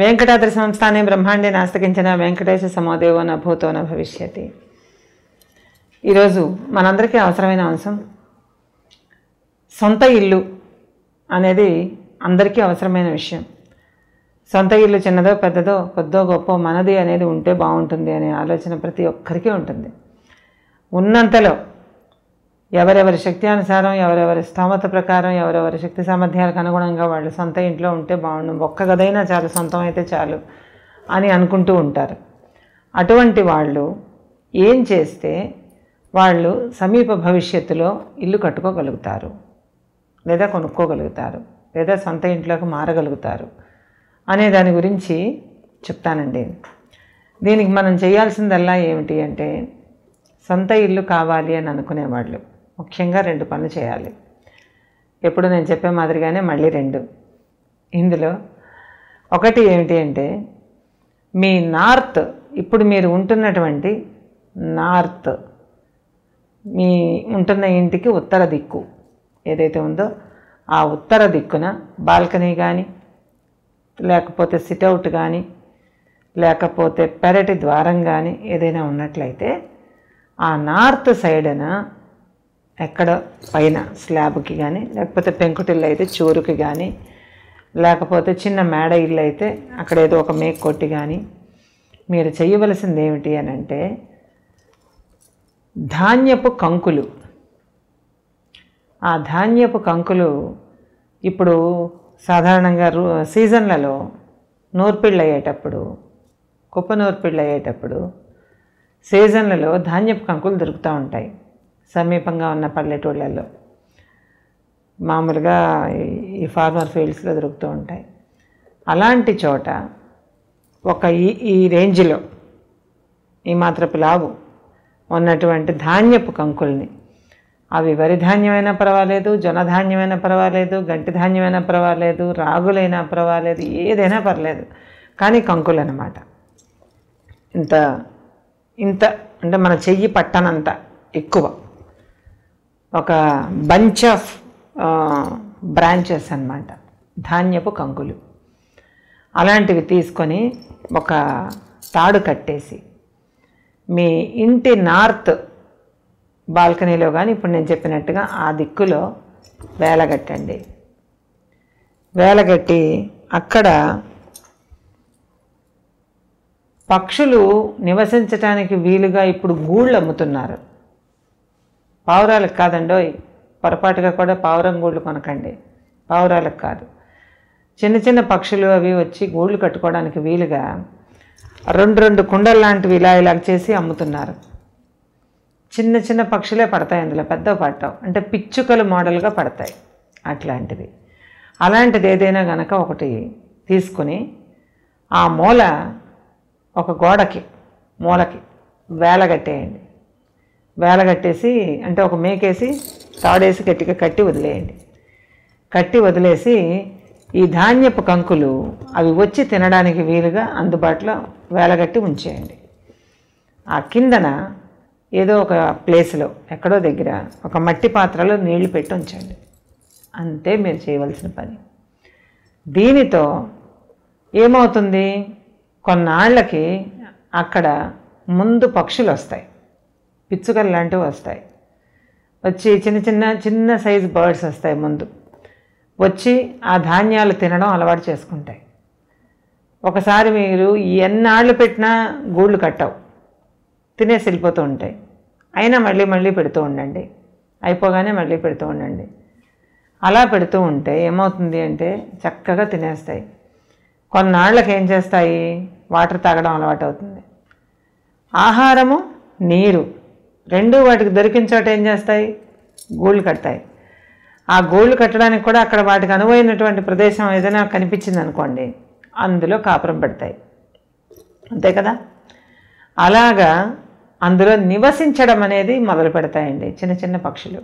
వెంకటాద్రి సంస్థానే బ్రహ్మాండే నాస్తకించిన వెంకటేశ సమోదేవో నభూతో భవిష్యతి ఈరోజు మనందరికీ అవసరమైన అంశం సొంత ఇల్లు అనేది అందరికీ అవసరమైన విషయం సొంత ఇల్లు చిన్నదో పెద్దదో కొద్దో గొప్ప మనది అనేది ఉంటే బాగుంటుంది అనే ఆలోచన ప్రతి ఒక్కరికి ఉంటుంది ఉన్నంతలో ఎవరెవరి శక్తి అనుసారం ఎవరెవరి స్తోమత ప్రకారం ఎవరెవరి శక్తి సామర్థ్యాలకు అనుగుణంగా వాళ్ళు సొంత ఇంట్లో ఉంటే బాగుండు ఒక్క గదైనా చాలు సొంతం అయితే చాలు అని అనుకుంటూ ఉంటారు అటువంటి వాళ్ళు ఏం చేస్తే వాళ్ళు సమీప భవిష్యత్తులో ఇల్లు కట్టుకోగలుగుతారు లేదా కొనుక్కోగలుగుతారు లేదా సొంత ఇంట్లోకి మారగలుగుతారు అనే దాని గురించి చెప్తానండి దీనికి మనం చేయాల్సిందల్లా ఏమిటి అంటే సొంత ఇల్లు కావాలి అని అనుకునేవాళ్ళు ముఖ్యంగా రెండు పనులు చేయాలి ఎప్పుడు నేను చెప్పే మాదిరిగానే మళ్ళీ రెండు ఇందులో ఒకటి ఏమిటి అంటే మీ నార్త్ ఇప్పుడు మీరు ఉంటున్నటువంటి నార్త్ మీ ఉంటున్న ఇంటికి ఉత్తర దిక్కు ఏదైతే ఉందో ఆ ఉత్తర దిక్కున బాల్కనీ కానీ లేకపోతే సిట్అవుట్ కానీ లేకపోతే పెరటి ద్వారం కానీ ఏదైనా ఉన్నట్లయితే ఆ నార్త్ సైడ్న ఎక్కడ పైన స్లాబ్కి కానీ లేకపోతే పెంకుటిల్లు అయితే చూరుకి కానీ లేకపోతే చిన్న మేడ ఇల్లు అయితే అక్కడ ఏదో ఒక మేక్ కొట్టి కానీ మీరు చేయవలసింది ఏమిటి అని అంటే ధాన్యపు కంకులు ఆ ధాన్యపు కంకులు ఇప్పుడు సాధారణంగా సీజన్లలో నూర్పిళ్ళు అయ్యేటప్పుడు కుప్ప నూర్పిళ్ళు అయ్యేటప్పుడు సీజన్లలో ధాన్యపు కంకులు దొరుకుతూ ఉంటాయి సమీపంగా ఉన్న పల్లెటూళ్ళల్లో మామూలుగా ఈ ఫార్మర్ ఫీల్డ్స్లో దొరుకుతూ ఉంటాయి అలాంటి చోట ఒక ఈ ఈ రేంజ్లో ఈ మాత్రపు లావు ఉన్నటువంటి ధాన్యపు కంకుల్ని అవి వరి ధాన్యమైనా పర్వాలేదు జొన్నధాన్యమైనా పర్వాలేదు గంటి ధాన్యమైనా పర్వాలేదు రాగులైనా పర్వాలేదు ఏదైనా పర్లేదు కానీ కంకులు అనమాట ఇంత ఇంత అంటే మన చెయ్యి పట్టనంత ఎక్కువ ఒక బంచ్ ఆఫ్ బ్రాంచెస్ అనమాట ధాన్యపు కంకులు అలాంటివి తీసుకొని ఒక తాడు కట్టేసి మీ ఇంటి నార్త్ బాల్కనీలో కానీ ఇప్పుడు నేను చెప్పినట్టుగా ఆ దిక్కులో వేలగట్టండి వేలగట్టి అక్కడ పక్షులు నివసించటానికి వీలుగా ఇప్పుడు గూళ్ళు అమ్ముతున్నారు పావురాలకు కాదండోయ్ పొరపాటుగా కూడా పావురం గూళ్ళు కొనకండి పావురాలకు కాదు చిన్న చిన్న పక్షులు అవి వచ్చి గూళ్ళు కట్టుకోవడానికి వీలుగా రెండు రెండు కుండలు లాంటివి ఇలా ఇలా చేసి అమ్ముతున్నారు చిన్న చిన్న పక్షులే పడతాయి అందులో పెద్ద పడతావు అంటే పిచ్చుకలు మోడల్గా పడతాయి అట్లాంటిది అలాంటిది ఏదైనా గనక ఒకటి తీసుకుని ఆ మూల ఒక గోడకి మూలకి వేలగట్టేయండి వేల కట్టేసి అంటే ఒక మేకేసి తాడేసి గట్టిగా కట్టి వదిలేయండి కట్టి వదిలేసి ఈ ధాన్యపు కంకులు అవి వచ్చి తినడానికి వీలుగా అందుబాటులో వేలగట్టి ఉంచేయండి ఆ కిందన ఏదో ఒక ప్లేస్లో ఎక్కడో దగ్గర ఒక మట్టి పాత్రలో నీళ్లు పెట్టి ఉంచండి అంతే మీరు చేయవలసిన పని దీనితో ఏమవుతుంది కొన్నాళ్ళకి అక్కడ ముందు పక్షులు వస్తాయి పిచ్చుకలు లాంటివి వస్తాయి వచ్చి చిన్న చిన్న చిన్న సైజు బర్డ్స్ వస్తాయి ముందు వచ్చి ఆ ధాన్యాలు తినడం అలవాటు చేసుకుంటాయి ఒకసారి మీరు ఎన్నాళ్ళు పెట్టినా గూళ్ళు కట్టవు తినేసి వెళ్ళిపోతూ ఉంటాయి అయినా మళ్ళీ మళ్ళీ పెడుతూ ఉండండి అయిపోగానే మళ్ళీ పెడుతూ ఉండండి అలా పెడుతూ ఉంటే ఏమవుతుంది అంటే చక్కగా తినేస్తాయి కొన్నాళ్ళకి ఏం చేస్తాయి వాటర్ తాగడం అలవాటు అవుతుంది ఆహారము నీరు రెండు వాటికి దొరికిన చోట ఏం చేస్తాయి గూళ్ళు కడతాయి ఆ గూళ్ళు కట్టడానికి కూడా అక్కడ వాటికి అనువైనటువంటి ప్రదేశం ఏదైనా కనిపించింది అనుకోండి అందులో కాపురం పెడతాయి అంతే కదా అలాగా అందులో నివసించడం అనేది మొదలు పెడతాయండి చిన్న చిన్న పక్షులు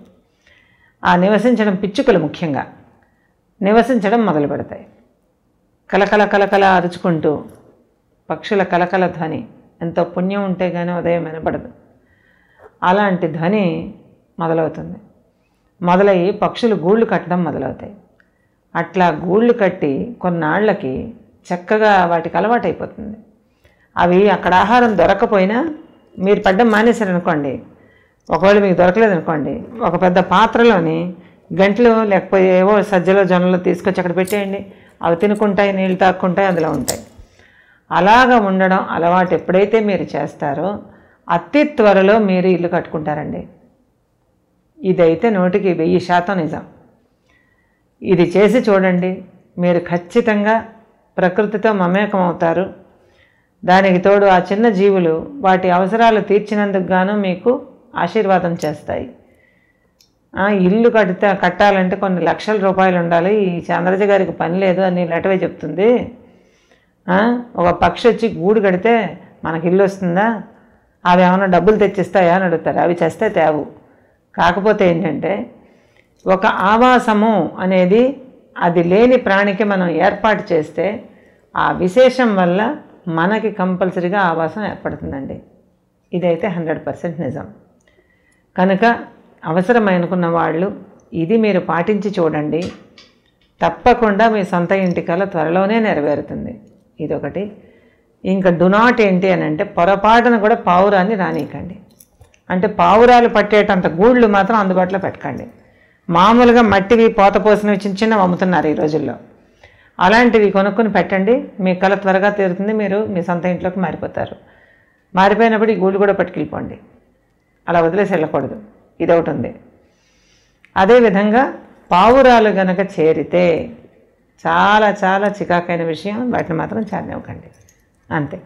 ఆ నివసించడం పిచ్చుకలు ముఖ్యంగా నివసించడం మొదలు పెడతాయి కలకల కలకల అరుచుకుంటూ పక్షుల కలకల ధ్వని ఎంతో పుణ్యం ఉంటే కానీ ఉదయం వినపడదు అలాంటి ధ్వని మొదలవుతుంది మొదలయ్యి పక్షులు గూళ్ళు కట్టడం మొదలవుతాయి అట్లా గూళ్ళు కట్టి కొన్నాళ్ళకి చక్కగా వాటికి అలవాటైపోతుంది అవి అక్కడ ఆహారం దొరకపోయినా మీరు పడ్డం మానేశారనుకోండి ఒకవేళ మీకు దొరకలేదనుకోండి ఒక పెద్ద పాత్రలోని గంటలు లేకపోతే ఏవో సజ్జలో జొన్నలు తీసుకొచ్చి అక్కడ పెట్టేయండి అవి తినుకుంటాయి నీళ్ళు తాక్కుంటాయి అందులో ఉంటాయి అలాగ ఉండడం అలవాటు ఎప్పుడైతే మీరు చేస్తారో అతి త్వరలో మీరు ఇల్లు కట్టుకుంటారండి ఇదైతే నోటికి వెయ్యి శాతం నిజం ఇది చేసి చూడండి మీరు ఖచ్చితంగా ప్రకృతితో మమేకం అవుతారు దానికి తోడు ఆ చిన్న జీవులు వాటి అవసరాలు తీర్చినందుకు గాను మీకు ఆశీర్వాదం చేస్తాయి ఇల్లు కడితే కట్టాలంటే కొన్ని లక్షల రూపాయలు ఉండాలి ఈ చంద్రజ గారికి పని లేదు అని లెటవే చెప్తుంది ఒక పక్షి వచ్చి గూడు కడితే మనకి ఇల్లు వస్తుందా అవి ఏమైనా డబ్బులు తెచ్చిస్తాయా అని అడుగుతారు అవి చేస్తే తేవు కాకపోతే ఏంటంటే ఒక ఆవాసము అనేది అది లేని ప్రాణికి మనం ఏర్పాటు చేస్తే ఆ విశేషం వల్ల మనకి కంపల్సరీగా ఆవాసం ఏర్పడుతుందండి ఇదైతే హండ్రెడ్ పర్సెంట్ నిజం కనుక అవసరమైనకున్న వాళ్ళు ఇది మీరు పాటించి చూడండి తప్పకుండా మీ సొంత ఇంటికల త్వరలోనే నెరవేరుతుంది ఇదొకటి ఇంకా డునాట్ ఏంటి అని అంటే పొరపాటున కూడా పావురాన్ని రానియకండి అంటే పావురాలు పట్టేటంత గూళ్ళు మాత్రం అందుబాటులో పెట్టకండి మామూలుగా మట్టివి పోత పోసినవి చిన్న చిన్నవి అమ్ముతున్నారు ఈ రోజుల్లో అలాంటివి కొనుక్కొని పెట్టండి మీ కళ త్వరగా తీరుతుంది మీరు మీ సొంత ఇంట్లోకి మారిపోతారు మారిపోయినప్పుడు ఈ గూళ్ళు కూడా పట్టుకెళ్ళిపోండి అలా వదిలేసి వెళ్ళకూడదు ఇది ఒకటి ఉంది అదేవిధంగా పావురాలు గనక చేరితే చాలా చాలా చికాకైన విషయం వాటిని మాత్రం చేరనివ్వకండి అంతే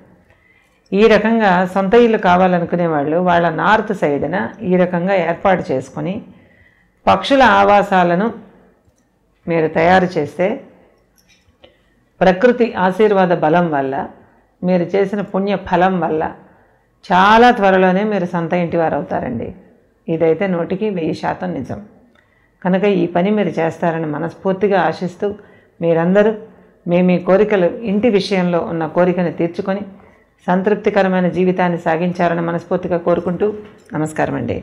ఈ రకంగా సొంత ఇల్లు కావాలనుకునే వాళ్ళు వాళ్ళ నార్త్ సైడ్న ఈ రకంగా ఏర్పాటు చేసుకొని పక్షుల ఆవాసాలను మీరు తయారు చేస్తే ప్రకృతి ఆశీర్వాద బలం వల్ల మీరు చేసిన పుణ్య ఫలం వల్ల చాలా త్వరలోనే మీరు సొంత ఇంటివారు అవుతారండి ఇదైతే నోటికి వెయ్యి శాతం నిజం కనుక ఈ పని మీరు చేస్తారని మనస్ఫూర్తిగా ఆశిస్తూ మీరందరూ మీ మీ కోరికలు ఇంటి విషయంలో ఉన్న కోరికను తీర్చుకొని సంతృప్తికరమైన జీవితాన్ని సాగించాలని మనస్ఫూర్తిగా కోరుకుంటూ నమస్కారం అండి